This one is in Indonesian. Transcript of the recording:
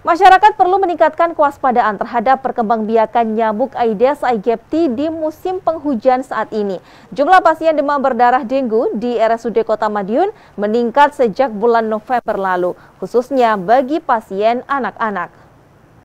Masyarakat perlu meningkatkan kewaspadaan terhadap perkembangbiakan nyamuk Aedes aegypti di musim penghujan saat ini. Jumlah pasien demam berdarah dengue di RSUD Kota Madiun meningkat sejak bulan November lalu, khususnya bagi pasien anak-anak.